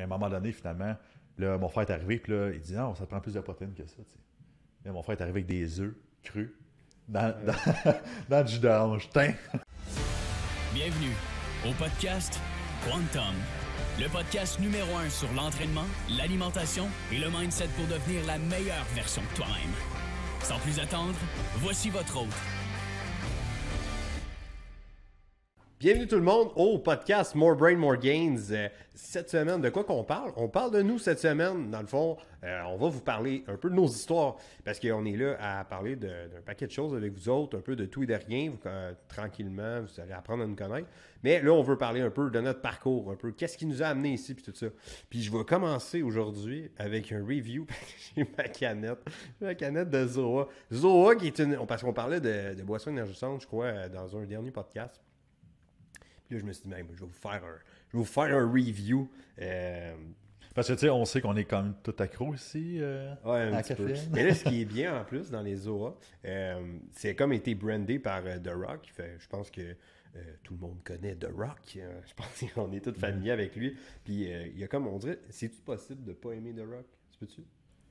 à un moment donné, finalement, là, mon frère est arrivé, puis là, il dit Non, ça prend plus de protéines que ça. mon frère est arrivé avec des œufs crus dans, dans, Bienvenue au podcast Quantum, le podcast numéro un sur l'entraînement, l'alimentation et le mindset pour devenir la meilleure version de toi-même. Sans plus attendre, voici votre autre Bienvenue tout le monde au podcast More Brain, More Gains. Euh, cette semaine, de quoi qu'on parle? On parle de nous cette semaine. Dans le fond, euh, on va vous parler un peu de nos histoires parce qu'on est là à parler d'un paquet de choses avec vous autres, un peu de tout et de rien. Euh, tranquillement, vous allez apprendre à nous connaître. Mais là, on veut parler un peu de notre parcours, un peu qu'est-ce qui nous a amené ici, puis tout ça. Puis je vais commencer aujourd'hui avec un review. J'ai ma canette, ma canette de Zoa. Zoa qui est une... Parce qu'on parlait de, de boissons énergisantes, je crois, dans un dernier podcast je me suis dit, ben, je vais vous faire un, je vous faire review. Euh, Parce que, tu sais, on sait qu'on est quand même tout accro ici euh, peu. Mais là, ce qui est bien en plus dans les OA, euh, c'est comme été brandé par The Rock. Fait, je pense que tout le monde connaît The Rock. Je pense qu'on est tous familiers mm-hmm. avec lui. Puis il y a comme on dirait, c'est-tu possible de pas aimer The Rock Tu peux-tu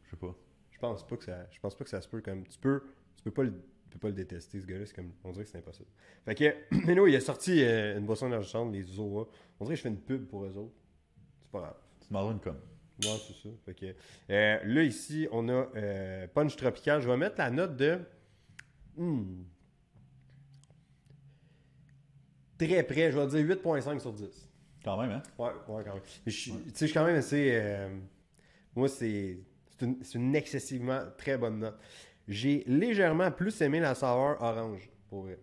Je sais pas. Je pense pas que ça. Je pense pas que ça se peut comme tu peux. Tu peux pas le peux pas le détester, ce gars-là. C'est comme, on dirait que c'est impossible. Fait que, mais là il a sorti euh, une boisson énergisante, les Zoas. On dirait que je fais une pub pour eux autres. C'est pas grave. C'est marrant une comme. Ouais, c'est ça. Fait que, euh, là, ici, on a euh, Punch Tropical. Je vais mettre la note de. Hmm. Très près, je vais dire 8.5 sur 10. Quand même, hein? Ouais, ouais quand même. Tu sais, je suis quand même assez. moi, c'est. C'est une, une, excessivement très bonne note. J'ai légèrement plus aimé la saveur orange, pour vrai.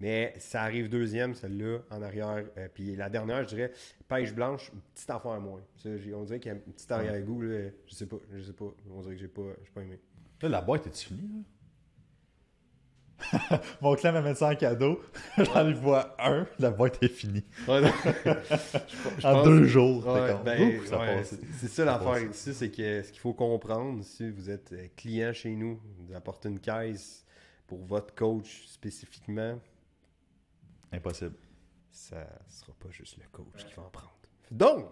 Mais ça arrive deuxième, celle-là, en arrière. Euh, puis la dernière, je dirais, pêche blanche, petite affaire moins. on dirait qu'il y a un petit arrière-goût, là. Je sais pas, je sais pas. On dirait que j'ai pas, pas aimé. Là, la boîte est finie, là? Mon client mis ça en cadeau. J'en lui vois un, la boîte est finie. en deux jours. Ben, c'est ça l'affaire ici, c'est que ce qu'il faut comprendre, si vous êtes euh, client chez nous, vous apportez une caisse pour votre coach spécifiquement. Impossible. Ça sera pas juste le coach qui va en prendre. Donc,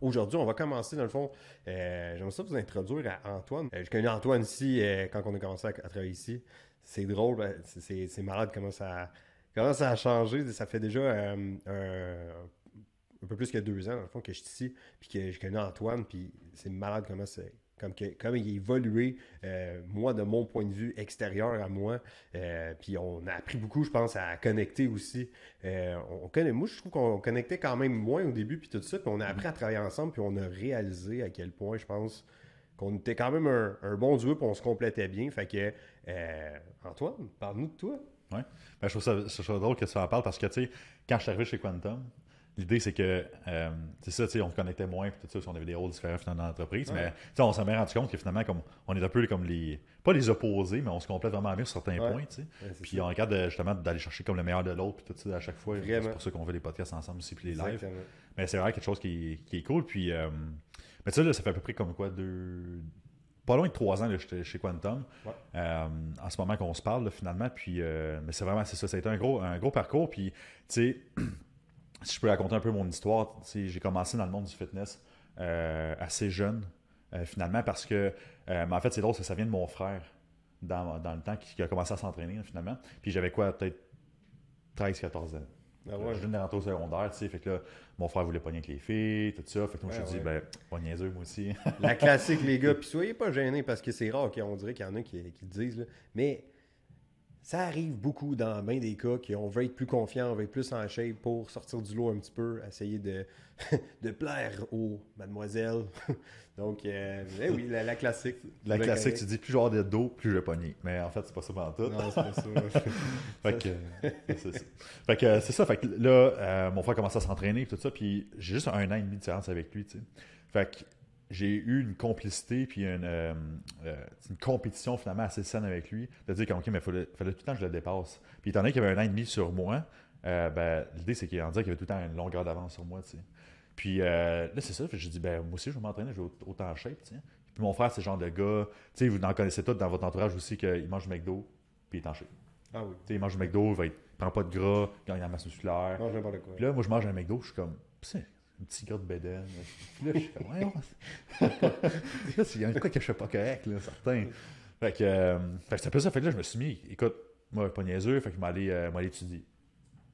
aujourd'hui, on va commencer, dans le fond, euh, j'aimerais ça vous introduire à Antoine. Euh, je connais Antoine ici, quand on a commencé à travailler ici c'est drôle, ben, c'est malade comment ça, comment ça a changé. Ça fait déjà euh, un, peu plus que deux ans, dans le fond, que je suis ici, puis que je connais Antoine, puis c'est malade comment Comme, comme il a évolué, euh, moi, de mon point de vue extérieur à moi. Euh, puis on a appris beaucoup, je pense, à connecter aussi. on connaît, moi, je trouve qu'on connectait quand même moins au début, puis tout ça. Puis on a appris à travailler ensemble, puis on a réalisé à quel point, je pense, qu'on était quand même un, bon duo et on se complétait bien. Fait que, euh, Antoine, parle-nous de toi. Oui. Ben, je, trouve ça, drôle que ça en parle parce que, tu sais, quand je suis arrivé chez Quantum, l'idée c'est que, euh, c'est ça, tu sais, on se connectait moins, puis tout ça, on avait des rôles différents dans l'entreprise, mais, tu sais, on s'en est rendu compte que finalement, comme, on est un peu comme les, pas les opposés, mais on se complète vraiment bien sur certains points, tu sais. puis on regarde euh, justement d'aller chercher comme le meilleur de l'autre, puis tout ça, à chaque fois. C'est pour ça qu'on veut les podcasts ensemble aussi, puis les lives. Mais c'est vrai quelque chose qui, est cool, puis ça fait à peu près comme quoi deux. Pas loin de trois ans j'étais chez Quantum. Euh, en ce moment qu'on se parle finalement. Puis, euh, mais c'est vraiment c'est ça. Ça a été un gros, un gros parcours. Puis, tu sais, si je peux raconter un peu mon histoire, j'ai commencé dans le monde du fitness euh, assez jeune, finalement, parce que. mais en fait, c'est drôle, ça, vient de mon frère dans, le temps qui, qui a commencé à s'entraîner, finalement. Puis j'avais quoi, peut-être 13-14 ans. Ah euh, je viens une rentrer au secondaire, tu sais. Fait que là, mon frère voulait pogner avec les filles, tout ça. Fait que moi, je me suis dit, ben, pas niaiseux, moi aussi. la classique, les gars. Puis soyez pas gênés parce que c'est rare qu'on dirait qu'il y en a qui, disent, là. Mais ça arrive beaucoup dans bien des cas qu'on veut être plus confiant, on veut être plus en shape pour sortir du lot un petit peu, essayer de, de plaire aux mademoiselles. Donc, euh, eh oui, la, classique. La classique, tu dis plus genre de dos, plus je pogné. Mais en fait, c'est pas ça tout. Non, c'est pas ça. fait que, c'est ça. Fait que c'est ça. Fait que là, euh, mon frère commence à s'entraîner et tout ça. Puis j'ai juste un an et demi de séance avec lui, tu sais. Fait que j'ai eu une complicité puis une, euh, euh, une, compétition finalement assez saine avec lui, de dire qu'il mais fallait, tout le temps que je le dépasse. Puis étant donné qu'il avait un an et demi sur moi, euh, ben, l'idée c'est qu'il en disait qu'il avait tout le temps une longueur d'avance sur moi. T'sais. Puis là, c'est ça, j'ai dit ben, moi aussi je vais m'entraîner, je vais autant en shape. Puis mon frère, c'est le genre de gars, tu sais vous en connaissez tous dans votre entourage aussi, qu'il mange du McDo puis il est en shape. Ah oui. il mange du McDo, il va prend pas de gras, il gagne la masse musculaire. Puis là, moi je mange un McDo, je suis comme c'est un petit gars de bédaine. là, je suis comme, ouais, il y a un truc que je fais pas correct, là, Fait que, euh, fait que c'est un peu ça. Fait que là, je me suis mis, écoute, moi, pas niaiseux, fait que je m'allais euh, étudier.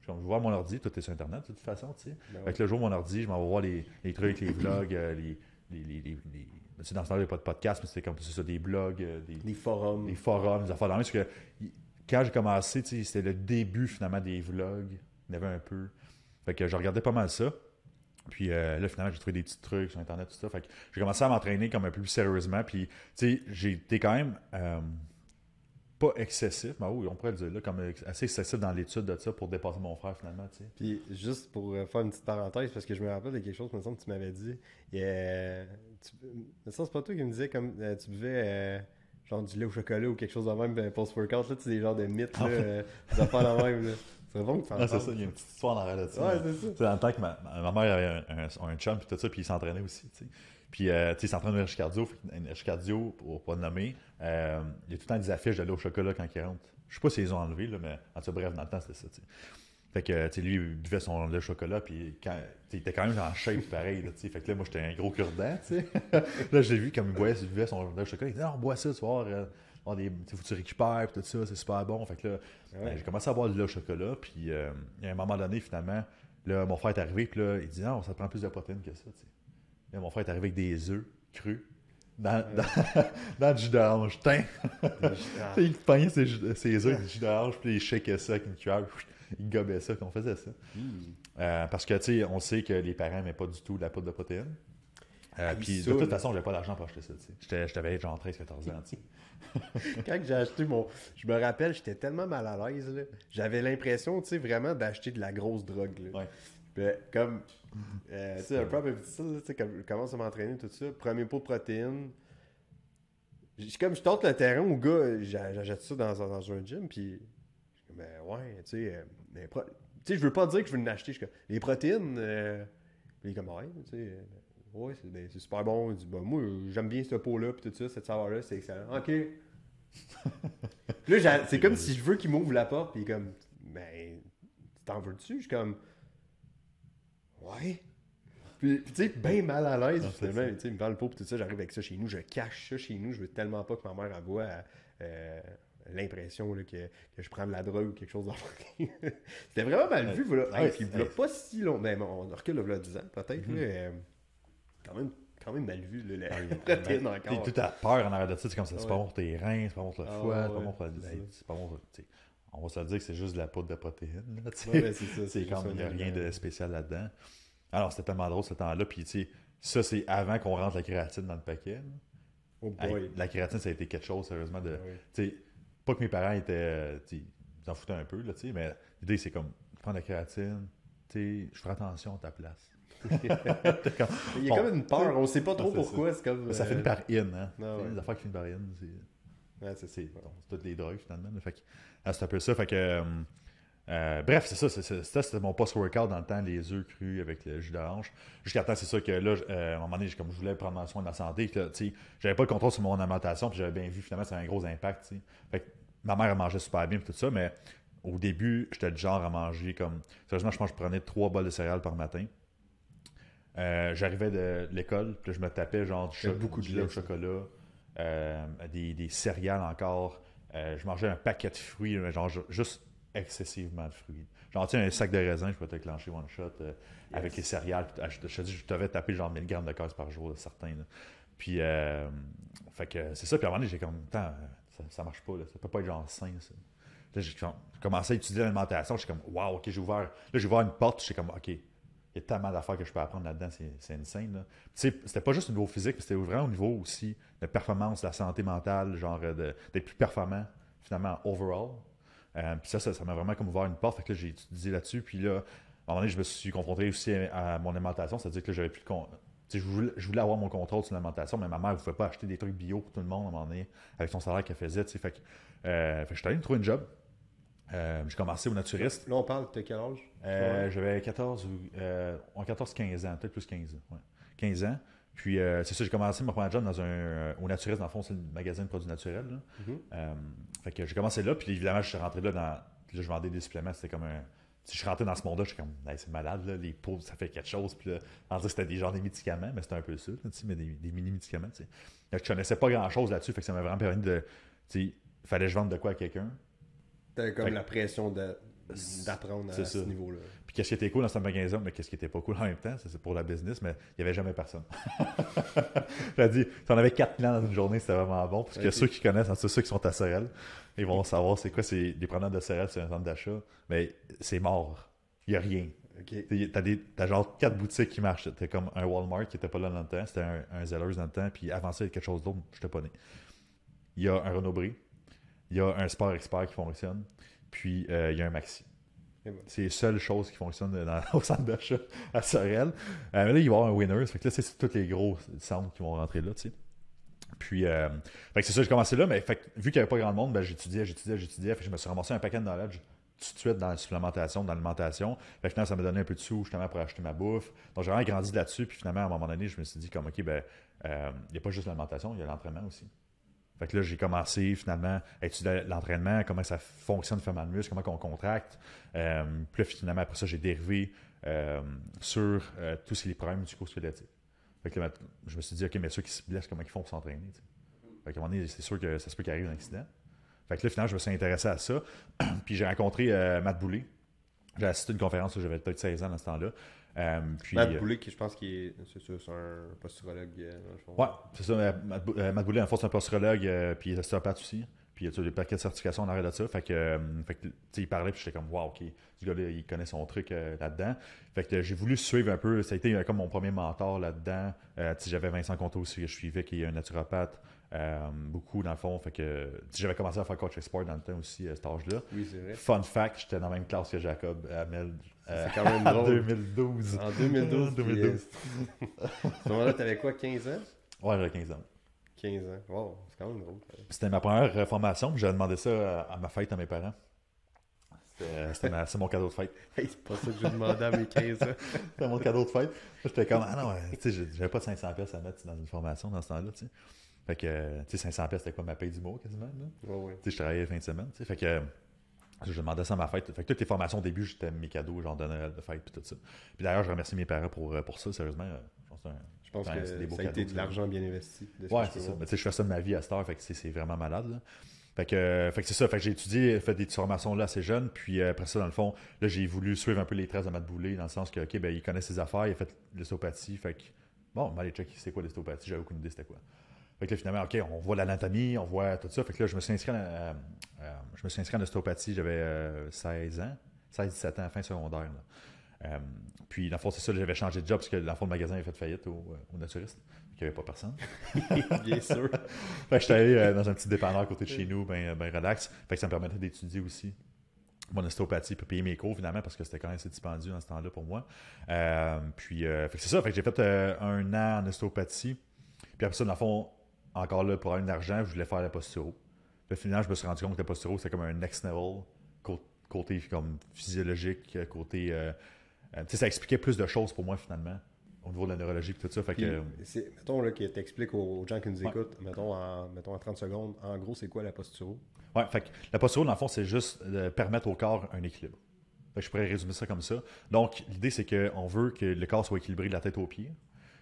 Je vais voir mon ordi, tout est sur Internet, de toute façon, tu sais. le ben jour, mon ordi, je m'en voir les, les trucs, les vlogs, euh, les. les, les, les, ben, dans ce temps-là, il n'y a pas de podcast, mais c'était comme ça, des blogs, euh, des, forums. Des forums, des affaires quand j'ai commencé, c'était le début finalement des vlogs. Il y en avait un peu. Fait que je regardais pas mal ça. Puis euh, là, finalement, j'ai trouvé des petits trucs sur Internet, tout ça. Fait que j'ai commencé à m'entraîner comme un plus sérieusement. Puis, tu sais, j'étais quand même euh, pas excessif, mais oui, on pourrait le dire, là, comme assez excessif dans l'étude de ça pour dépasser mon frère, finalement, tu sais. Puis, juste pour euh, faire une petite parenthèse, parce que je me rappelle de quelque chose, me semble, que tu m'avais dit. Et, tu, me c'est pas toi qui me disais, comme, euh, tu buvais genre du lait au chocolat ou quelque chose de même pour ben, post-workout, là, tu sais, des genres de mythes, ah là, des affaires même, là. C'est bon que ça ah, C'est ça, il y a une petite histoire en arrière là-dessus. Ouais, c'est ça. dans que ma, ma mère avait un, un, chum, puis tout ça, puis il s'entraînait aussi, Puis, euh, tu sais, il s'entraîne au cardio, une cardio, pour pas le nommer. Euh, il y a tout le temps des affiches d'aller au chocolat quand il rentre. Je sais pas s'ils si les ont enlevé là, mais en tout cas, bref, dans le temps, c'était ça, tu sais. Fait que, tu sais, lui, il buvait son lait au chocolat, puis quand, il était quand même en shape pareil, tu sais. Fait que là, moi, j'étais un gros cure-dent, tu sais. là, j'ai vu, comme il, buvait son lait au chocolat, il disait, ah, oh, bois ça, tu vois, ah, tu récupères, tout ça, c'est super bon. Fait que là, ben, j'ai commencé à boire le chocolat, puis euh, à un moment donné, finalement, là, mon frère est arrivé, puis là, il dit non, ça prend plus de protéines que ça, tu mon frère est arrivé avec des œufs crus. Dans, du dans, le jus d'orange, il peignait ses, œufs du jus d'orange, puis il shakeait ça avec une cuillère Il ça, qu'on faisait ça. Hmm. Euh, parce que, tu sais, on sait que les parents n'aimaient pas du tout la poudre de protéines. Euh, ah, puis de toute façon, j'avais pas d'argent pour acheter ça. J'étais, j'avais genre 13-14 ans. Quand j'ai acheté mon. Je me rappelle, j'étais tellement mal à l'aise. J'avais l'impression, tu sais, vraiment d'acheter de la grosse drogue. Là. comme. Euh, tu sais, un ça, commence à m'entraîner, tout ça. Premier pot de protéines. Comme je tente le terrain où gars, j'achète ça dans, dans, un gym, puis. Ben ouais, tu sais. Je euh, pro... Tu sais, je veux pas dire que je veux l'acheter. Les protéines. Euh, il est comme, ouais, tu sais Ouais, ben, c'est super bon. Ben, moi, j'aime bien ce pot-là, puis tout ça, cette saveur-là, c'est excellent. OK. là, c'est comme si je veux qu'il m'ouvre la porte, puis comme, ben, t'en veux dessus Je suis comme, ouais. Puis, tu sais, bien mal à l'aise, finalement. Tu sais, il me vend le pot, puis tout ça, j'arrive avec ça chez nous, je cache ça chez nous, je veux tellement pas que ma mère envoie euh, l'impression que, que, je prends de la drogue ou quelque chose d'autre. C'était vraiment mal vu, voilà. Ouais, ne puis, pas si long, mais ben, on recule, là, 10 ans, peut-être, mm-hmm. euh, quand même quand même mal vu, le ah, la, protéine encore. tout peur en arrière de ça, c'est comme ça, c'est pas bon pour tes reins, c'est pas bon pour le ah, foie, c'est pas bon pour la... on va se dire que c'est juste de la poudre de protéines. Ouais, c'est il n'y a rien de spécial là-dedans. Alors, c'était tellement drôle ce temps-là. Puis, tu sais, ça, c'est avant qu'on rentre la créatine dans le paquet. Oh boy. La créatine, ça a été quelque chose, sérieusement. De, tu sais, pas que mes parents étaient. Ils en foutaient un peu, là, tu sais, mais l'idée, c'est comme prendre la créatine, je ferai attention à ta place. il y a quand comme une peur, on ne sait pas trop pourquoi. Ça. Comme, ça finit euh, par in. Hein? Ah les affaires qui finissent par in, c'est. c'est toutes les drogues finalement. Fait que, ah, c'est un peu ça. Fait que, euh, euh, bref, c'est ça. C'était mon post-workout dans le temps, les œufs crus avec le jus d'orange. Jusqu'à temps, c'est ça que là, à un moment donné, comme je voulais prendre soin de ma santé, j'avais pas le contrôle sur mon alimentation, puis j'avais bien vu finalement, ça avait un gros impact. Fait ma mère mangeait super bien, tout ça, mais au début, j'étais genre à manger comme. Sérieusement, je prenais trois bols de céréales par matin. Euh, j'arrivais de l'école, puis je me tapais genre beaucoup de lait au chocolat, euh, des, céréales encore. Euh, je mangeais un paquet de fruits, genre juste excessivement de fruits. Genre, tiens, un sac de raisin, je peux te clencher one shot avec les céréales. Ah, je, je, je t'avais tapé genre 1000 grammes de casse par jour, certains. Puis, fait que c'est ça. Puis à un moment donné, j'ai comme, ça, marche pas, ça peut pas être genre sain, ça. Là, j'ai commencé à étudier l'alimentation. Je comme, waouh, OK, j'ai ouvert. Là, j'ai ouvert une porte. Je comme, OK, il y a tellement d'affaires que je peux apprendre là-dedans. C'est insane. Là. C'était pas juste au niveau physique, c'était vraiment au niveau aussi de performance, de la santé mentale, genre euh, d'être plus performant, finalement, overall. Euh, puis ça, ça m'a vraiment comme ouvert une porte. que j'ai étudié là-dessus. Puis là, à un moment donné, je me suis confronté aussi à, mon alimentation. C'est-à-dire que j'avais plus Je voulais, avoir mon contrôle sur l'alimentation, mais ma mère ne pouvait pas acheter des trucs bio pour tout le monde à un moment donné, avec son salaire qu'elle faisait. Euh, fait que, je suis allé me trouver une job. Euh, j'ai commencé au naturiste. Là, on parle, t'as quel âge? Euh, j'avais 14 ou 14-15 euh, ans, peut-être plus 15 ans. 15 ans. Puis, c'est ça, j'ai commencé ma première job dans un, au naturiste, dans le fond, c'est le magasin de produits naturels. Mm-hmm. fait que j'ai commencé là, puis évidemment, je suis rentré là, dans, là, je vendais des suppléments, c'était comme un... Si je rentrais dans ce monde-là, je suis comme, c'est malade, là, les pauvres, ça fait quelque chose. Puis là, on c'était des genres médicaments, mais c'était un peu ça, mais des, mini-médicaments. Je connaissais pas grand-chose là-dessus, fait que ça m'a vraiment permis de. sais, fallait je vende de quoi à quelqu'un T'avais comme la pression d'apprendre à ce niveau-là. Puis qu'est-ce qui était cool dans ce magasin, mais qu'est-ce qui était pas cool en même temps, c'est pour la business, mais il n'y avait jamais personne. J'ai dit, si on avait quatre plans dans une journée, c'était vraiment bon, parce que ceux qui connaissent, en hein, ceux qui sont à Sorel, ils vont savoir c'est quoi, c'est des preneurs de Sorel, c'est un centre d'achat, mais c'est mort. Il n'y a rien. tu T'as, as genre quatre boutiques qui marchent. T'as comme un Walmart qui n'était pas là dans le temps, c'était un, un Zellers dans le temps, puis avant ça, il y a quelque chose d'autre, je te pas né. Il y a un Renault Brie il y a un sport expert qui fonctionne, puis euh, il y a un maxi. C'est les seules choses qui fonctionnent au centre d'achat à Sorel. Euh, mais là, il va y avoir un winner. Fait que là, c'est tous les gros centres qui vont rentrer là, tu sais. Puis, euh, c'est ça, j'ai commencé là, mais vu qu'il n'y avait pas grand monde, ben, j'étudiais, j'étudiais, j'étudiais. je me suis ramassé un paquet de knowledge tout de suite dans la supplémentation, dans l'alimentation. Finalement, ça m'a donné un peu de sous justement pour acheter ma bouffe. Donc, j'ai vraiment grandi là-dessus. Puis finalement, à un moment donné, je me suis dit, comme, OK, ben, il n'y a pas juste l'alimentation, il y a l'entraînement aussi. Fait que là, j'ai commencé finalement à étudier l'entraînement, comment ça fonctionne le mal muscle, comment on contracte. Euh, puis finalement, après ça, j'ai dérivé euh, sur euh, tous les problèmes du cours squelettique Fait que je me suis dit, OK, mais ceux qui se blessent, comment ils font pour s'entraîner? Fait qu'à un moment donné, c'est sûr que ça se peut qu'il un accident. Fait que là, finalement, je me suis intéressé à ça. puis j'ai rencontré Matt Boulay. J'ai assisté à une conférence, j'avais peut-être 16 ans à ce temps-là. Euh, Matt euh, Boulet, qui, je pense qu'il est, c'est un posturologue. Euh, ouais c'est ça. Matt, Boulet, en fait, c'est un posturologue, puis il est aussi. Puis il y a des paquets de certifications en arrêt de ça. Fait que, fait il parlait, puis j'étais comme, wow, OK, gars il connaît son truc là-dedans. Fait que j'ai voulu suivre un peu. Ça a été comme mon premier mentor là-dedans. j'avais Vincent Conto aussi que je suivais, qui est un naturopathe. beaucoup dans le fond, fait que j'avais commencé à faire coach export dans le temps aussi à cet âge-là. Oui, c'est vrai. Fun fact, j'étais dans la même classe que Jacob Amel, euh, en 2012. En 2012. 2012. à ce moment-là, t'avais quoi, 15 ans? Ouais, j'avais 15 ans. 15 ans. Wow, c'est quand même drôle. C'était ma première formation, puis j'avais demandé ça à, ma fête à mes parents. C'était euh, mon cadeau de fête. Hey, c'est pas ça que je demandais à mes 15 ans. C'était mon cadeau de fête. J'étais comme, ah non, euh, tu sais, j'avais pas 500$ pièces à mettre dans une formation dans ce temps-là, tu sais. Fait que, tu sais, 500$, c'était quoi ma paye du mois quasiment, Ouais, ouais. Tu sais, je travaillais fin de semaine, tu sais. Fait que, je demandais ça à ma fête. Fait que toutes les formations au début, j'étais mes cadeaux, j'en donnais de fête, puis tout ça. Puis d'ailleurs, je remercie mes parents pour, euh, pour ça, sérieusement. je pense que des beaux ça a cadeaux, été de l'argent bien investi. Oui, ouais, c'est ça. Mais tu sais, je fais ça de ma vie à cette heure, fait que c'est vraiment malade. Fait que, fait que c'est ça. Fait que j'ai étudié, fait des formations là assez jeune. Puis euh, après ça, dans le fond, là, j'ai voulu suivre un peu les traces de Matt Boulay, dans le sens que, OK, ben, il connaît ses affaires, il a fait l'ostéopathie. Fait que, bon, on c'est quoi l'ostéopathie. J'avais aucune idée c'était quoi. Fait que finalement, OK, on voit l'anatomie, on voit tout ça. Fait que là, je me suis inscrit à, euh, je me suis inscrit en ostéopathie, j'avais 16 euh, ans, 16-17 ans, fin secondaire. Euh, puis, dans le fond, c'est ça, j'avais changé de job parce que, dans le fond, le magasin avait fait faillite au, naturistes. naturiste. Il n'y avait pas personne. Bien sûr. fait que j'étais allé dans un petit dépanneur à côté de chez nous, bien ben relax. Fait ça me permettait d'étudier aussi mon ostéopathie pour payer mes cours finalement parce que c'était quand même assez dispendieux dans ce temps-là pour moi. puis, c'est ça. j'ai fait un an en ostéopathie. Puis après ça, dans le fond, encore là, pour avoir de l'argent, je voulais faire la posture finalement, je me suis rendu compte que la posturo, c'est comme un next level, côté comme physiologique, côté. Euh, euh, tu sais ça expliquait plus de choses pour moi, finalement, au niveau de la neurologie et tout ça. mettons là, que tu expliques aux, gens qui nous écoutent, mettons en, 30 secondes, en gros, c'est quoi la posturo Ouais, fait la posturo, dans le fond, c'est juste permettre au corps un équilibre. je pourrais résumer ça comme ça. Donc, l'idée, c'est qu'on veut que le corps soit équilibré de la tête aux pieds.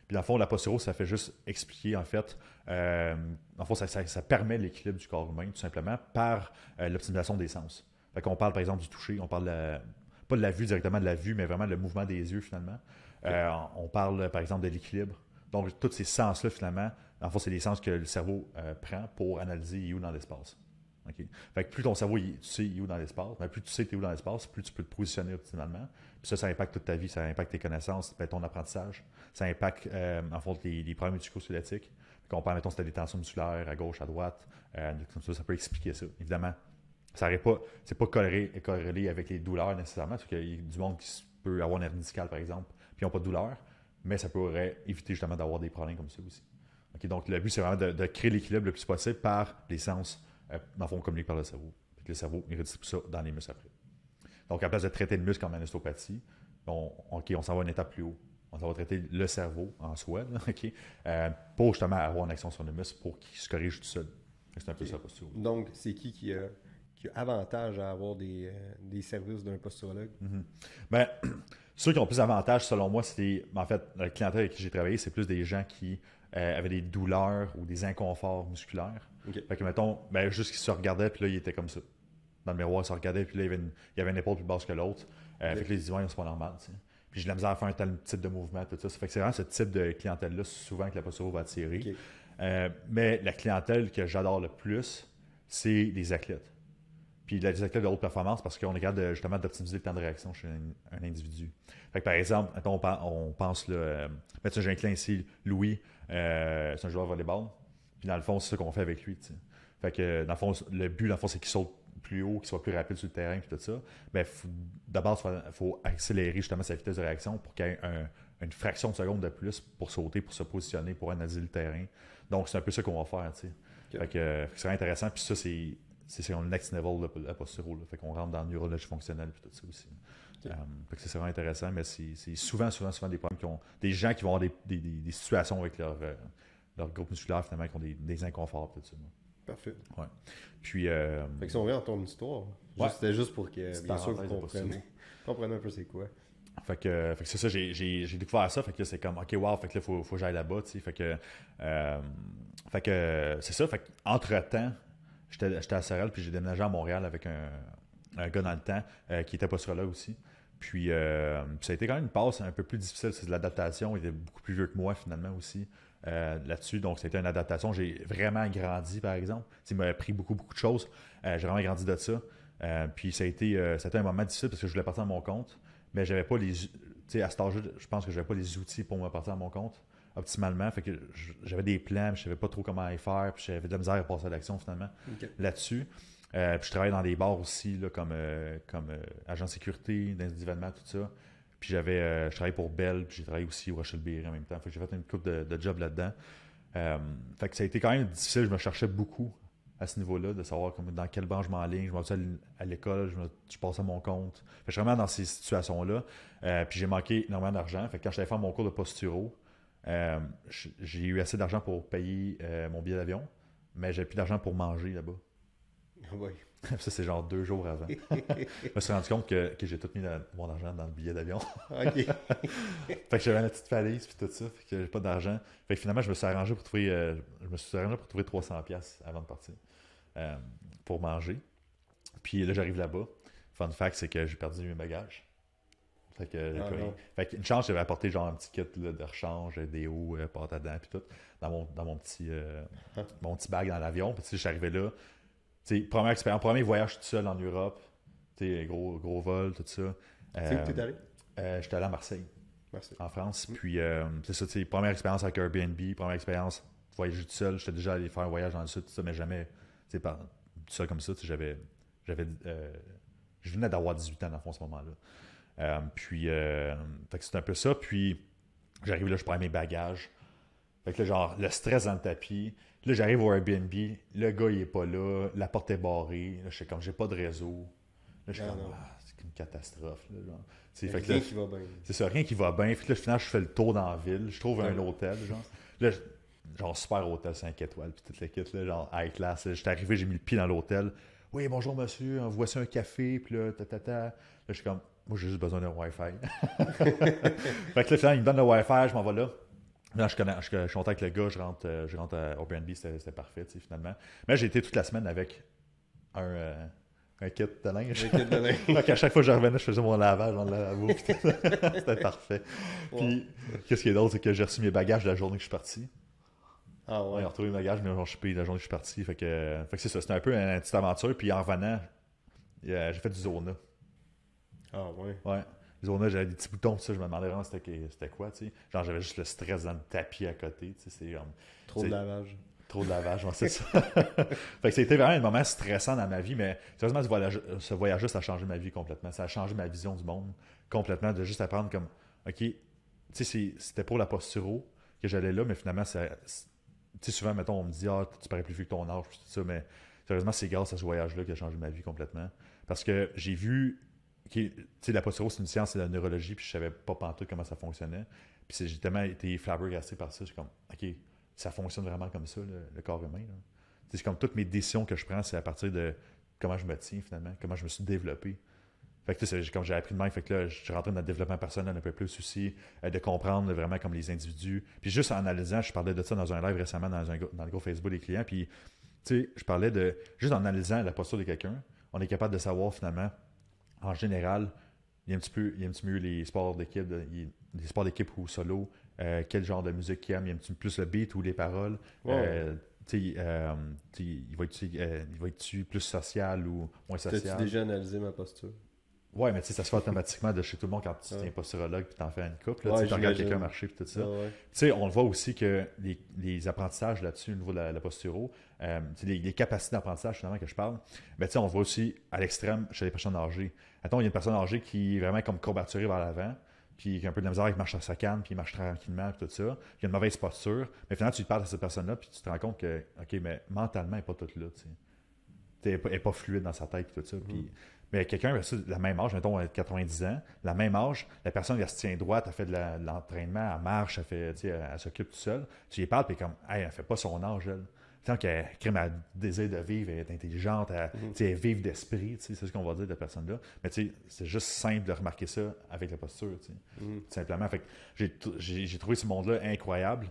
Puis dans le fond, la posture, ça fait juste expliquer, en fait, en euh, ça, permet l'équilibre du corps humain, tout simplement, par euh, l'optimisation des sens. Fait qu'on parle, par exemple, du toucher, on parle pas de la vue directement, de la vue, mais vraiment le mouvement des yeux, finalement. Euh, on parle, par exemple, de l'équilibre. Donc, tous ces sens-là, finalement, en fait, c'est les sens que le cerveau prend pour analyser est où dans l'espace. ok Fait que plus ton cerveau, il, tu où dans l'espace, ben, plus tu sais tu es où dans l'espace, plus tu peux te positionner optimalement, ça, ça impacte toute ta vie, ça impacte tes connaissances, ben, ton apprentissage, ça impacte euh, en fait les, problèmes musculo-squelettiques. Quand on parle, mettons, si tu des tensions musculaires à gauche, à droite, euh, comme ça, ça peut expliquer ça. Évidemment, ça n'est pas, c'est pas corrélé, corrélé, avec les douleurs nécessairement, parce qu'il y a du monde qui peut avoir une hernie discale, par exemple, puis qui n'ont pas de douleur, mais ça pourrait éviter justement d'avoir des problèmes comme ça aussi. donc, le but, c'est vraiment de, créer l'équilibre le plus possible par les sens, euh, en fond, communiqués par le cerveau. le cerveau, il tout ça dans les muscles après. Donc, à place de traiter le muscle comme anostopathie, on, on s'en va une étape plus haut. On s'en va traiter le cerveau en soi, euh, pour justement avoir une action sur le muscle pour qu'il se corrige tout seul. C'est un peu ça, posture. Donc, c'est qui qui a, avantage à avoir des, euh, services d'un posturologue? Mm-hmm. Ben, ceux qui ont plus d'avantages, selon moi, c'est en fait, le clientèle avec qui j'ai travaillé, c'est plus des gens qui euh, avaient des douleurs ou des inconforts musculaires. Fait que, mettons, ben, juste qu'ils se regardaient, puis là, ils étaient comme ça dans le miroir, ils se regardaient, puis là, il y avait une, il y avait épaule plus basse que l'autre. Euh, avec les disent, c'est pas normal, Puis j'ai la misère à faire un tel type de mouvement, tout ça. Fait que c'est vraiment ce type de clientèle-là, souvent, que la posture va attirer. Euh, mais la clientèle que j'adore le plus, c'est les athlètes. Puis les athlètes de haute performance, parce qu'on regarde justement d'optimiser le temps de réaction chez un, individu. Fait que par exemple, on, on pense, là, euh, j'ai un client ici, Louis, euh, c'est un joueur de volleyball. Puis dans le fond, c'est ce qu'on fait avec lui, Fait que dans le fond, le but, dans le fond, c'est qu'il saute plus haut, qui soit plus rapide sur le terrain, puis tout ça, mais d'abord, il faut accélérer justement sa vitesse de réaction pour qu'il y ait une fraction de seconde de plus pour sauter, pour se positionner, pour analyser le terrain. Donc, c'est un peu ça qu'on va faire, tu sais. Fait que, euh, c'est intéressant, puis ça, c'est le next level de la posture. Fait qu'on rentre dans la neurologie fonctionnelle puis tout ça aussi. Euh, c'est vraiment intéressant, mais c'est souvent, souvent, souvent des problèmes qui ont. Des gens qui vont avoir des, situations avec leur, euh, leur groupe musculaire finalement qui ont des, des inconforts tout ça. Parfait. Ouais. Puis. Euh... Fait que si on revient à ton histoire, c'était juste pour que, bien sûr, vous compreniez, un peu c'est quoi. Fait que, fait que c'est ça, j'ai découvert ça. Fait que c'est comme, ok, wow, fait que là, faut, faut que j'aille là-bas, tu sais. Fait que, euh, fait que c'est ça. Fait que, entre-temps, j'étais à Sorel, puis j'ai déménagé à Montréal avec un, un gars dans le temps euh, qui était là aussi. Puis, euh, ça a été quand même une passe un peu plus difficile, c'est de l'adaptation. Il était beaucoup plus vieux que moi, finalement, aussi. Euh, là-dessus. Donc, c'était une adaptation. J'ai vraiment grandi, par exemple. Ça m'a pris beaucoup, beaucoup de choses. Euh, j'ai vraiment grandi de ça. Euh, puis, ça a, été, c'était un moment difficile parce que je voulais partir à mon compte, mais j'avais pas les. Tu sais, à cet âge je pense que j'avais pas les outils pour me partir à mon compte optimalement. Fait que j'avais des plans, je savais pas trop comment y faire, puis j'avais de la misère à passer à l'action finalement là-dessus. puis je travaille dans des bars aussi, comme, comme agent de sécurité, dans des événements, tout ça. Puis j'avais, travaillé euh, je travaillais pour Bell, puis j'ai travaillé aussi au Rochelle Beer en même temps. Fait que j'ai fait une coupe de, de job là-dedans. Euh, fait que ça a été quand même difficile. Je me cherchais beaucoup à ce niveau-là, de savoir comme, dans quelle banque je m'enligne. Je m'en à l'école, je, passais à mon compte. Fait que je suis vraiment dans ces situations-là. Euh, puis j'ai manqué énormément d'argent. Fait que quand j'allais faire mon cours de posturo, j'ai eu assez d'argent pour payer mon billet d'avion, mais j'avais plus d'argent pour manger là-bas. Ah oui. Ça, c'est genre deux jours avant. je me suis rendu compte que, que j'ai tout mis mon argent dans le billet d'avion. fait que j'avais ma petite valise puis tout ça, fait que j'ai pas d'argent. Fait finalement, je me suis arrangé pour trouver, euh, je me suis arrangé pour trouver 300 avant de partir euh, pour manger. Puis là, j'arrive là-bas. Fun fact, c'est que j'ai perdu mes bagages. Fait que, ah, une chance, j'avais apporté genre un petit kit de rechange, des hauts, euh, à dents, puis tout, dans mon, petit, euh, hein? mon petit bag dans l'avion. Puis si j'arrivais là, première expérience, premier voyage tout seul en Europe, gros, gros vol, tout ça. C'est où t'es allé? Euh, euh, j'étais allé à Marseille, Marseille. en France. Puis euh, c'est ça, première expérience avec Airbnb, première expérience voyager tout seul. J'étais déjà allé faire un voyage dans le sud, tout ça, mais jamais t'sais, par, tout seul comme ça. J'avais. j'avais je venais d'avoir 18 ans dans fond à ce moment-là. puis c'est un peu ça. Puis j'arrive là, je prends mes bagages. Fait que là, genre, le stress dans le tapis. Là, j'arrive au Airbnb, le gars, il est pas là, la porte est barrée, là, je suis comme, j'ai pas de réseau. Là, je suis comme, ah, c'est une catastrophe. Là, fait rien qui va bien. C'est ça, rien qui va bien. Fait que là, finalement, je fais le tour dans la ville, je trouve un hôtel, genre. Là, genre, super hôtel 5 étoiles, puis toute la là, genre, high class. J'étais arrivé, j'ai mis le pied dans l'hôtel. Oui, bonjour, monsieur, voici un café, puis là, ta, ta, Là, je suis comme, moi, j'ai juste besoin d'un wifi fi fait que là, finalement, il me donne le wifi je m'en vais là. Non, je, connais, je, suis content avec le gars, je rentre, euh, je rentre à euh, Airbnb, c'était parfait, finalement. Mais j'ai été toute la semaine avec un, euh, kit de linge. Un kit de linge. Donc, à chaque fois que je revenais, je faisais mon lavage, le lavabo. c'était parfait. Puis, qu'est-ce qui est d'autre, c'est que j'ai reçu mes bagages la journée que je suis parti. Ah ouais? J'ai retrouvé mes bagages, mais je suis payé la journée que je suis parti. Fait que, fait que c'est ça, c'était un peu une petite aventure. Puis, en revenant, j'ai fait du zona. Ah ouais? Ouais j'avais des petits boutons, je me demandais vraiment c'était quoi, Genre, j'avais juste le stress dans le tapis à côté, Trop de lavage. Trop de lavage, sait ça. fait que c'était vraiment un moment stressant dans ma vie, mais sérieusement, ce voyage, ce voyage a changé ma vie complètement. Ça a changé ma vision du monde complètement, de juste apprendre comme, OK, tu sais, c'était pour la posture que j'allais là, mais finalement, ça... souvent, mettons, on me dit, ah, tu parais plus vieux que ton âge, tout ça, mais sérieusement, c'est grâce à ce voyage-là qui a changé ma vie complètement. Parce que j'ai vu la posture, c'est une science, c'est la neurologie, puis je savais pas pantoute comment ça fonctionnait. Puis j'ai tellement été flabbergasté par ça, Je suis comme, OK, ça fonctionne vraiment comme ça, le, corps humain. C'est comme toutes mes décisions que je prends, c'est à partir de comment je me tiens finalement, comment je me suis développé. Fait que comme j'ai appris de même, fait que là, je suis rentré dans le développement personnel un peu plus aussi, euh, de comprendre vraiment comme les individus. Puis juste en analysant, je parlais de ça dans un live récemment dans, un, le groupe Facebook des clients, puis je parlais de, juste en analysant la posture de quelqu'un, on est capable de savoir finalement en général, il aime, un petit peu, il un petit mieux les sports d'équipe, les sports d'équipe ou solo. Euh, quel genre de musique qu'il aime, il aime plus le beat ou les paroles. Wow. Euh, euh, il va être-tu il être plus social ou moins social? T'as-tu déjà analysé ma posture? Ouais, mais tu sais, ça se fait automatiquement de chez tout le monde quand tu deviens pas sérologue puis t'en fais une coupe. tu regardes quelqu'un marcher puis tout ça. Tu sais, on le voit aussi que les, apprentissages là-dessus, au niveau de la, posture, posturo, euh, les, capacités d'apprentissage finalement que je parle, mais ben, tu sais, on le voit aussi à l'extrême chez les personnes âgées. Attends, il y a une personne âgée qui est vraiment comme courbaturée vers l'avant puis qui a un peu de la misère, qui marche à sa canne, puis il marche tranquillement, puis tout ça, qui a une mauvaise posture. Mais finalement, tu te parles à cette personne-là, puis tu te rends compte que, OK, mais mentalement, elle n'est pas toute là, tu sais. Elle n'est pas, fluide dans sa tête, puis tout ça. Mm. Puis, mais quelqu'un de ben, la même âge, mettons 90 euh, ans, la même âge, la personne qui se tient droite, a fait de l'entraînement, elle marche, elle, fait, elle, s'occupe tout seul Tu lui parles, puis comme, hey, elle fait pas son âge, elle. Tant qu'elle crée ma désir de vivre, elle est intelligente, elle, mhm. est vive d'esprit, c'est ce qu'on va dire de la personne-là. Mais c'est juste simple de remarquer ça avec la posture. Mhm. Tout simplement. J'ai trouvé ce monde-là incroyable.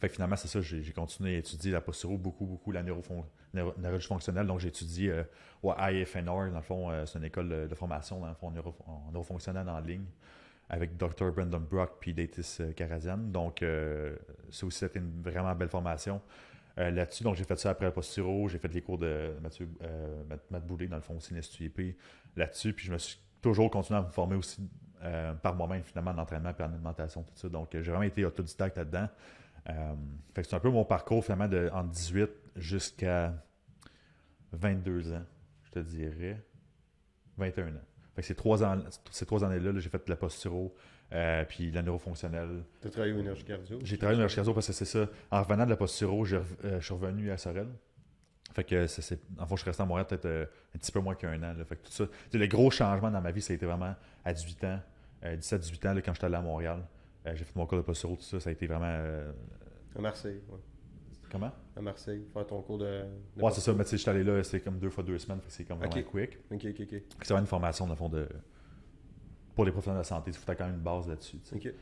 Fait finalement, c'est ça, j'ai continué à étudier la posture beaucoup, beaucoup, la neurofond, neurologie fonctionnelle. Donc, j'ai étudié euh, au IFNR, dans le fond, euh, c'est une école de formation, dans le fond, en, neurofonctionnel en ligne, avec Dr. Brandon Brock puis Datis euh, Karazian. Donc, ça aussi, c'était une vraiment belle formation. là-dessus. Donc, j'ai fait ça après le posturo, j'ai fait les cours de Mathieu, euh, dans le fond, aussi, l'STUP, là-dessus. Puis je me suis toujours continué à me former aussi par moi-même, finalement, en entraînement et en alimentation, tout ça. Donc, j'ai vraiment été autodidacte là-dedans. fait que c'est un peu mon parcours, finalement, de, 18 jusqu'à 22 ans, je te dirais. 21 ans. Fait que ces trois, ans, ces trois années-là, j'ai fait de la posturo, euh, puis de la neurofonctionnelle. Tu as travaillé au énergie cardio? J'ai travaillé au énergie cardio parce que c'est ça. En revenant de la posturo, je, euh, suis revenu à Sorel. Fait que c'est, en fait, je suis resté à Montréal peut-être euh, un petit peu moins qu'un an. Fait que tout ça, le gros changement dans ma vie, ça a été vraiment à 18 ans, 17-18 euh, ans, là, quand j'étais allé à Montréal. j'ai fait mon cours de posturo, tout ça, ça a été vraiment... à Marseille, oui. Comment À Marseille, faire ton cours de. ouais, c'est ça. Mais tu sais, je suis allé là, c'est comme deux fois deux semaines, c'est comme vraiment quick. Ok, ok, ok. C'est une formation, dans le fond, de. Pour les professionnels de la santé, il faut quand même une base là-dessus. Ok.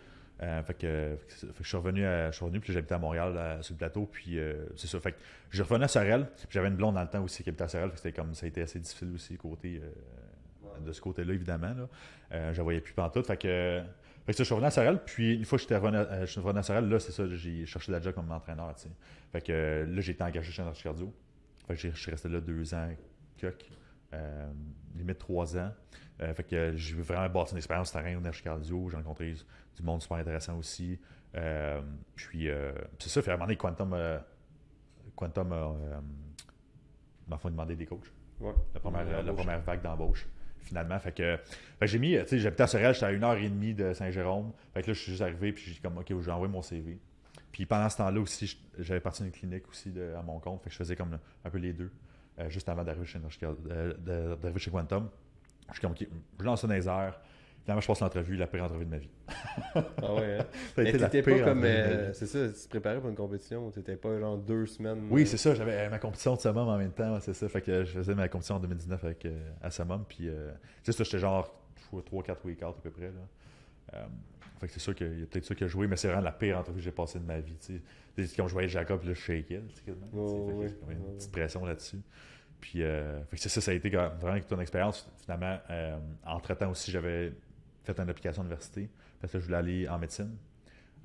Euh, fait, que, je suis revenu, à, je suis revenu puis j'habitais à Montréal sur le plateau, puis euh, c'est ça. Fait que je revenais à Sorel, j'avais une blonde dans le temps aussi qui habitait à Sorel, c'était comme ça a été assez difficile aussi côté euh, de ce côté-là évidemment. je voyais plus pantoute, fait que je suis revenu à Sorel, puis une fois que j'étais revenu euh, je suis revenu à Sorel, là, c'est ça, j'ai cherché la job comme entraîneur, Fait que euh, là, j'ai été engagé chez un cardio. Fait que je suis resté là deux ans, coq, euh, limite trois ans. fait que j'ai vraiment bâti une expérience terrain au Nash Cardio. J'ai rencontré du monde super intéressant aussi. puis, c'est ça, fait à un moment donné, Quantum, Quantum m'a demander des coachs. La première, la première vague d'embauche finalement. Fait que, j'ai mis, tu sais, j'habitais à Sorel, j'étais à une heure et demie de Saint-Jérôme. Fait que là, je suis juste arrivé, puis j'ai comme, OK, je vais envoyé mon CV. Puis pendant ce temps-là aussi, j'avais parti une clinique aussi de, à mon compte. Fait que je faisais comme un peu les deux, euh, juste avant d'arriver chez, Quantum. Je suis comme, OK, je lance un Finalement, je passe l'entrevue, la pire entrevue de ma vie. ah ouais, hein? comme. Euh, c'est ça, tu te préparais pour une compétition, tu n'étais pas genre deux semaines. Oui, euh, c'est ça, j'avais euh, ma compétition de Samum en même temps, c'est ça. Fait que je faisais ma compétition en 2019 à Samum, puis c'est ça, j'étais genre 3-4 week-ends à peu près. Là. fait que c'est sûr qu'il y a peut-être ça que j'ai joué, mais c'est vraiment la pire entrevue que j'ai passée de ma vie. Tu sais, quand je Jacob, le le shake tu sais, oh, une petite pression là-dessus. Puis, fait que c'est ça, ça a été vraiment une expérience. Finalement, entre-temps aussi, j'avais fait une application d'université parce que je voulais aller en médecine.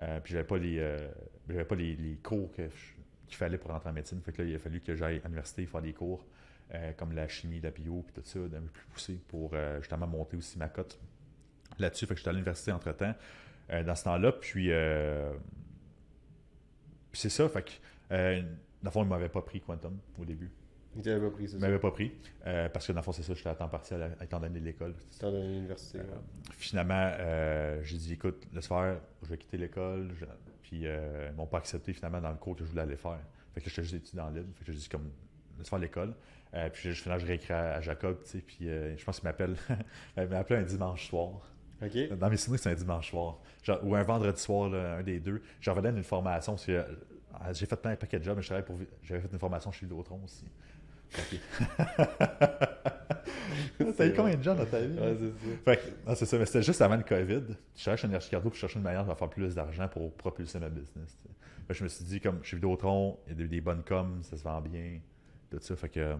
Euh, puis j'avais pas les, euh, pas les, cours qu'il fallait pour rentrer en médecine. Fait là, il a fallu que j'aille à l'université faire des cours euh, comme la chimie, la bio, puis tout ça, d'un peu plus poussé pour justement monter aussi ma cote là-dessus. Fait que j'étais à l'université entre-temps, dans ce temps-là. Puis, c'est ça, fait dans le fond, il m'avait pas pris Quantum au début. Il t'avait pas pris, pas pris. Euh, parce que dans le fond, c'est ça, j'étais à temps partiel à- étant de l'école. c'était euh, Finalement, euh, j'ai dit, écoute, le faire, je vais quitter l'école. Puis euh, ils m'ont pas accepté finalement dans le cours que je voulais aller faire. Fait que j'étais juste étudiant libre. Fait que j'ai dit, comme, laisse faire l'école. puis finalement, je réécris à, Jacob, Puis je pense qu'il m'appelle. il m'a appelé un dimanche soir. Dans mes souvenirs, c'est un dimanche soir. ou un vendredi soir, un des deux. J'en revenais d'une formation. parce que, j'ai fait plein de paquets de jobs, mais J'avais fait une formation chez Vidéotron aussi. T'as eu combien de gens dans ta vie? c'est ça. Mais c'était juste avant le COVID. Je cherche un Chicago pour chercher une manière de faire plus d'argent pour propulser ma business. je me suis dit, comme chez Vidéotron, il y a des, des bonnes coms, ça se vend bien, tout ça. Fait que, euh,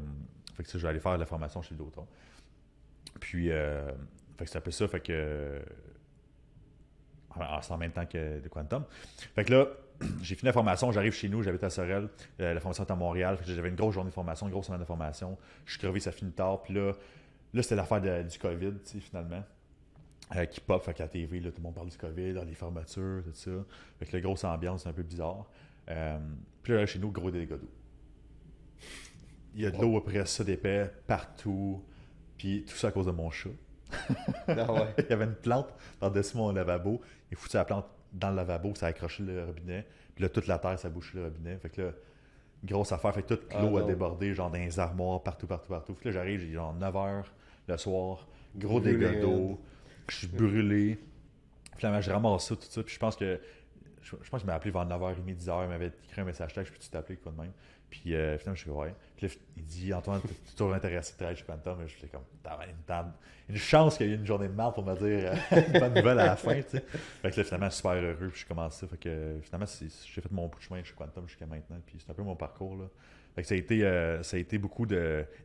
fait que je vais aller faire la formation chez Vidéotron. Puis, euh, fait que c'est un peu ça. Fait que. En, même temps que de Quantum. Fait que là, j'ai fini la formation, j'arrive chez nous, j'habite à Sorel, euh, la formation est à Montréal, j'avais une grosse journée de formation, une grosse semaine de formation, je suis crevé, ça finit tard, puis là, là c'était l'affaire du COVID, finalement. Euh, qui pop, fait qu'à la TV, tout le monde parle du COVID, dans les fermetures, tout ça. avec la grosse ambiance, un peu bizarre. Euh, puis là, chez nous, gros dégâts d'eau. Il y a de l'eau après ça d'épais partout. Puis tout ça à cause de mon chat. Ah Il y avait une plante par-dessus mon lavabo. Il foutait la plante dans le lavabo, ça a accroché le robinet. Puis là, toute la terre, ça a bouché le robinet. Fait que là, grosse affaire. Fait que toute ah, l'eau a débordé, genre dans les armoires, partout, partout, partout. Fait que là, j'arrive, j'ai genre 9 h le soir, gros dégât d'eau, hein. je suis brûlé. Puis là, je ramasse ça, tout ça. Puis je pense que. Je, pense je m'a appelé vers 9h30, 10h, il m'avait écrit un message texte, puis tu t'appeler quoi de même. Puis euh, finalement, je suis ouais. Puis il dit, Antoine, tu es toujours intéressé de travailler chez Quantum, Et je suis comme, une, une chance qu'il y ait une journée de mal pour me dire euh, une bonne nouvelle à la fin. Tu sais. Fait que là, finalement, super heureux. Puis j'ai commencé. Fait que finalement, j'ai fait mon bout de chemin chez Quantum jusqu'à maintenant. Puis c'est un peu mon parcours. Là. Fait que ça a été, euh, ça a été beaucoup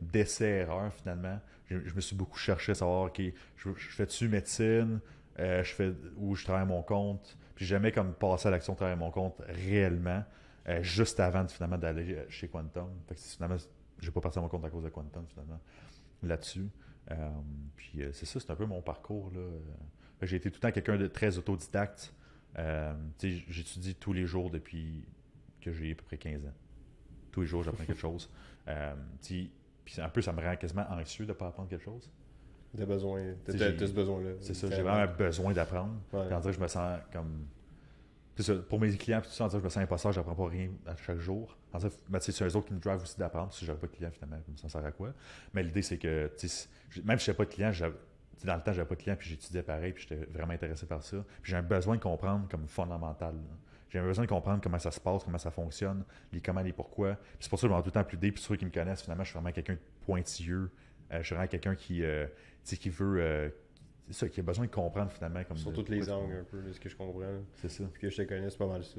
d'essais-erreurs finalement. Je, me suis beaucoup cherché à savoir, OK, je, fais-tu médecine je fais, ou je travaille à mon compte. Puis jamais comme passer à l'action de travailler à mon compte réellement. Euh, juste avant finalement d'aller euh, chez Quantum. je que pas passé mon compte à cause de Quantum finalement là-dessus. Euh, puis c'est ça, c'est un peu mon parcours. Là. J'ai été tout le temps quelqu'un de très autodidacte. j'étudie tous les jours depuis que j'ai à peu près 15 ans. Tous les jours, j'apprends quelque chose. puis un peu, ça me rend quasiment anxieux de ne pas apprendre quelque chose. T'as besoin, ce besoin-là. C'est ça, j'ai vraiment besoin d'apprendre. je me sens comme pour mes clients, tout je me sens je j'apprends pas rien à chaque jour. c'est eux autres qui me drive aussi d'apprendre. Si j'avais pas de clients, finalement, ça sert à quoi? Mais l'idée, c'est que, même si j'avais pas de clients, dans le temps, j'avais pas de client puis j'étudiais pareil, puis j'étais vraiment intéressé par ça. Puis j'ai un besoin de comprendre comme fondamental. J'ai un besoin de comprendre comment ça se passe, comment ça fonctionne, les comment, les pourquoi. Puis c'est pour ça que je tout temps plus dé, puis ceux qui me connaissent, finalement, je suis vraiment quelqu'un de pointilleux. Euh, je suis vraiment quelqu'un qui, euh, qui veut. Euh, c'est ça qu'il y a besoin de comprendre finalement. Comme Sur toutes les angles, un peu, de ce que je comprends. C'est ça. Puis que je te connais, c'est pas mal ça.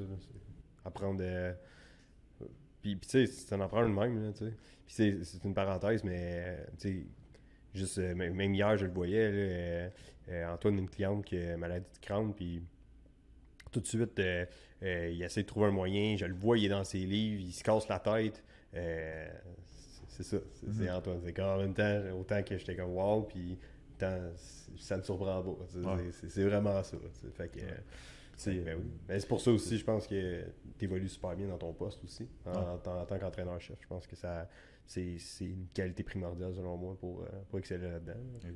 Apprendre de... Puis, tu sais, c'est un apprendre le même, tu sais. Puis c'est une parenthèse, mais tu sais, juste, euh, même hier, je le voyais, là, euh, euh, Antoine, une cliente qui a maladie de crâne, puis tout de suite, il essaie de trouver un moyen. Je le vois, il est dans ses livres, il se casse la tête. c'est ça, c'est mm-hmm. Antoine. C'est quand en même temps, autant que j'étais comme wow, puis ça me surprend pas. C'est vraiment ça. c'est pour ça aussi, je pense que tu évolues super bien dans ton poste aussi, en, tant qu'entraîneur-chef. Je pense que ça c'est une qualité primordiale selon moi pour, euh, pour exceller là-dedans. Puis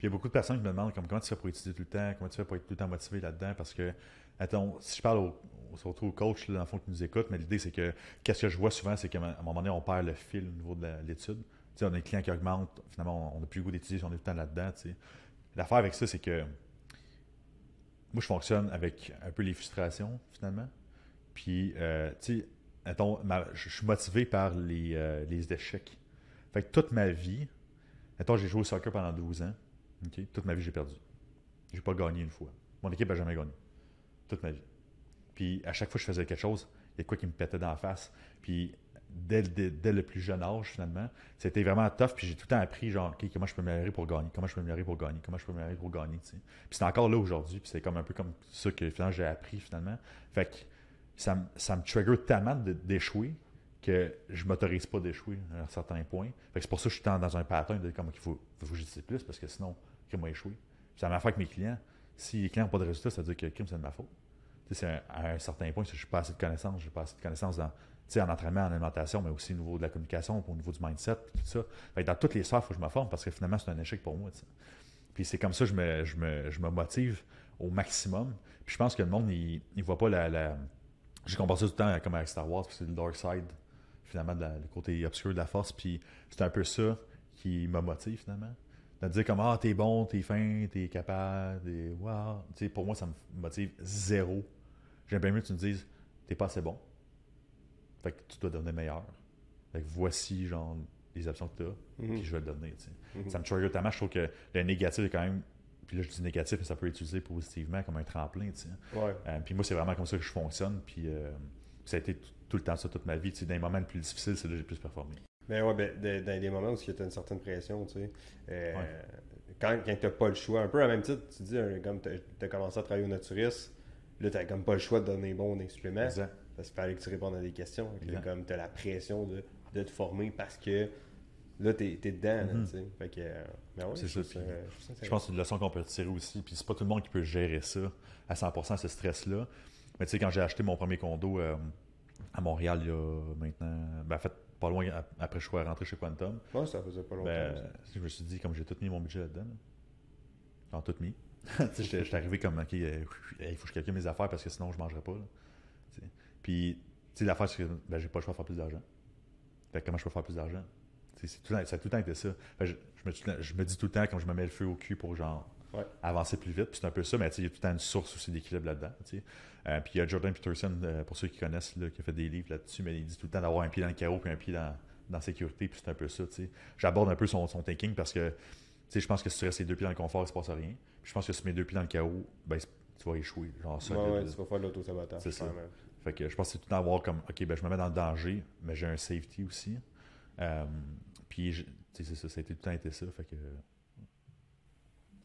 il y a beaucoup de personnes qui me demandent comme, comment tu fais pour étudier tout le temps, comment tu fais pour être tout le temps motivé là-dedans, parce que, attends, si je parle on surtout retrouve coachs, dans le fond, qui nous écoute, mais l'idée, c'est que qu'est-ce que je vois souvent, c'est qu'à un moment donné, on perd le fil au niveau de l'étude sais, on a des clients qui augmentent, finalement, on n'a plus goût d'étudier, si on est tout le temps là-dedans. Tu L'affaire avec ça, c'est que moi, je fonctionne avec un peu les frustrations, finalement. Puis, euh, tu sais, je suis motivé par euh, les, échecs. Fait que toute ma vie, mettons, j'ai joué au soccer pendant 12 ans. Ok, Toute ma vie, j'ai perdu. J'ai pas gagné une fois. Mon équipe n'a jamais gagné. Toute ma vie. Puis, à chaque fois que je faisais quelque chose, il y a quoi qui me pétait dans la face. Puis, dès, le plus jeune âge, finalement, c'était vraiment tough. Puis j'ai tout le temps appris, genre, OK, comment je peux m'améliorer pour gagner, comment je peux m'améliorer pour gagner, comment je peux m'améliorer pour gagner, Puis c'est encore là aujourd'hui, puis c'est comme un peu comme ça que finalement j'ai appris, finalement. Fait que ça, me trigger tellement d'échouer que je m'autorise pas d'échouer à un certain point. Fait que c'est pour ça que je suis dans un pattern de comme il faut, faut que j'utilise plus parce que sinon, que a échoué. ça m'a fait avec mes clients. Si les clients n'ont pas de résultats, ça veut dire que crime, c'est de ma faute. à un certain point, je n'ai pas assez de connaissances, j'ai pas assez de connaissances dans en entraînement, en alimentation, mais aussi au niveau de la communication, au niveau du mindset, tout ça. dans toutes les sphères, il faut que je me forme parce que finalement, c'est un échec pour moi. Puis c'est comme ça que je me, motive au maximum. Puis je pense que le monde, il ne voit pas la. la... J'ai ça tout le temps comme avec Star Wars, c'est le dark side, finalement, le côté obscur de la force. Puis c'est un peu ça qui me motive finalement. De dire comme Ah, t'es bon, t'es fin, t'es capable, wow. pour moi, ça me motive zéro. J'aime bien mieux que tu me dises T'es pas assez bon fait que tu dois donner meilleur. voici, genre, les options que tu as, et mhm. puis je vais le donner. Mhm. Ça me trigger ta Je trouve que le négatif est quand même. Puis là, je dis négatif, mais ça peut être utilisé positivement comme un tremplin. Ouais. Euh, puis moi, c'est vraiment comme ça que je fonctionne. Puis euh, ça a été tout le temps ça toute ma vie. Dans les moments les plus difficiles, c'est là que j'ai plus performé. Mais ben ouais, ben, dans des moments où tu as une certaine pression, tu sais. Euh, quand, quand tu n'as pas le choix, un peu à même titre, tu dis, comme tu as, commencé à travailler au naturiste, là, tu n'as comme pas le choix de donner bon des Exact. Parce qu'il fallait que tu répondes à des questions. comme tu as la pression de, de, te former parce que là, mm-hmm. tu es, dedans. Euh, ben c'est je pense que c'est une leçon qu'on peut tirer aussi. Puis c'est pas tout le monde qui peut gérer ça à 100 ce stress-là. Mais tu quand j'ai acheté mon premier condo euh, à Montréal, il y a maintenant. Ben, fait, pas loin après je sois rentré chez Quantum. ça faisait pas longtemps. Ben, je me suis dit, comme j'ai tout mis mon budget là-dedans, tout mis. j'étais arrivé comme, ok, euh, il faut que je calcule mes affaires parce que sinon je mangerai pas. Là. Puis, tu sais, l'affaire, c'est que ben, j'ai pas le choix de faire plus d'argent. Fait que comment je peux faire plus d'argent? C'est tout, ça a tout le temps été ça. que je, me, je, me, dis tout le temps, quand je me mets le feu au cul pour genre avancer plus vite. Puis c'est un peu ça, mais il y a tout le temps une source aussi d'équilibre là-dedans. Euh, puis il y a Jordan Peterson, euh, pour ceux qui connaissent, qui a fait des livres là-dessus, mais il dit tout le temps d'avoir un pied dans le chaos puis un pied dans, dans sécurité. Puis c'est un peu ça. J'aborde un peu son, son, thinking parce que je pense que si tu restes les deux pieds dans le confort, il se passe rien. Puis je pense que si tu mets deux pieds dans le chaos, ben, tu vas échouer. Genre, ça, ouais, ouais, tu vas faire l'auto-sabotage. C'est ça. Fait que je pense que c'est tout avoir comme, OK, ben, je me mets dans le danger, mais j'ai un safety aussi. Euh, puis, sais, c'est ça, ça a tout le temps été ça. Fait que.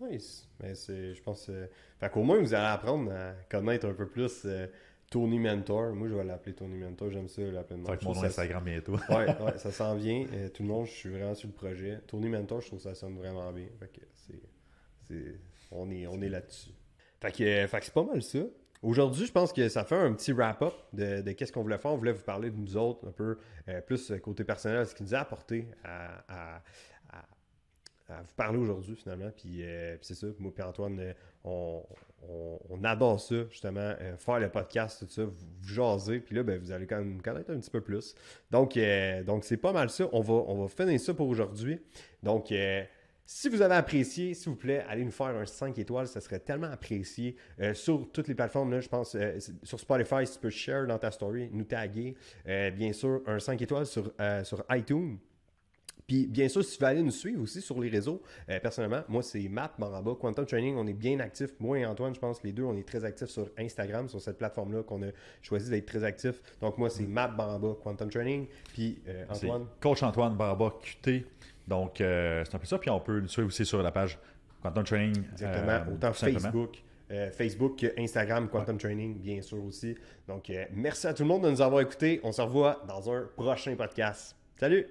Nice. Mais c'est, je pense. fait qu'au moins, vous allez apprendre à connaître un peu plus euh, Tony Mentor. Moi, je vais l'appeler Tony Mentor. J'aime ça, l'appeler Mentor. mon nom ça, Instagram bientôt. ouais, ouais, ça s'en vient. Euh, tout le monde, je suis vraiment sur le projet. Tony Mentor, je trouve que ça sonne vraiment bien. Fait que c'est, c'est on est, on est là-dessus. fait que euh, c'est pas mal ça. Aujourd'hui, je pense que ça fait un petit wrap-up de, qu'est-ce qu'on voulait faire. On voulait vous parler de nous autres un peu euh, plus euh, côté personnel, ce qui nous a apporté à, vous parler aujourd'hui finalement. Euh, puis, c'est ça, moi et Antoine, on, adore ça justement, faire le podcast, tout ça, vous, jaser. Puis là, ben, vous allez quand même connaître un petit peu plus. Donc donc c'est pas mal ça. On va, on va finir ça pour aujourd'hui. Donc si vous avez apprécié, s'il vous plaît, allez nous faire un 5 étoiles, ça serait tellement apprécié. Euh, sur toutes les plateformes, je pense, euh, sur Spotify, si tu peux share dans ta story, nous taguer. Euh, bien sûr, un 5 étoiles sur, sur iTunes. Puis bien sûr, si tu veux aller nous suivre aussi sur les réseaux, personnellement, moi c'est Matt Maraba, Quantum Training, on est bien actifs. Moi et Antoine, je pense les deux, on est très actifs sur Instagram, sur cette plateforme-là qu'on a choisi d'être très actifs. Donc moi c'est mm. Matt Maraba, Quantum Training, puis Antoine. Coach Antoine Baraba QT. Donc, euh, c'est un peu ça. Puis on peut nous suivre aussi sur la page Quantum Training. Exactement. Euh, Autant Facebook. Euh, Facebook, Instagram, Quantum Training, bien sûr aussi. Donc, merci à tout le monde de nous avoir écoutés. On se revoit dans un prochain podcast. Salut!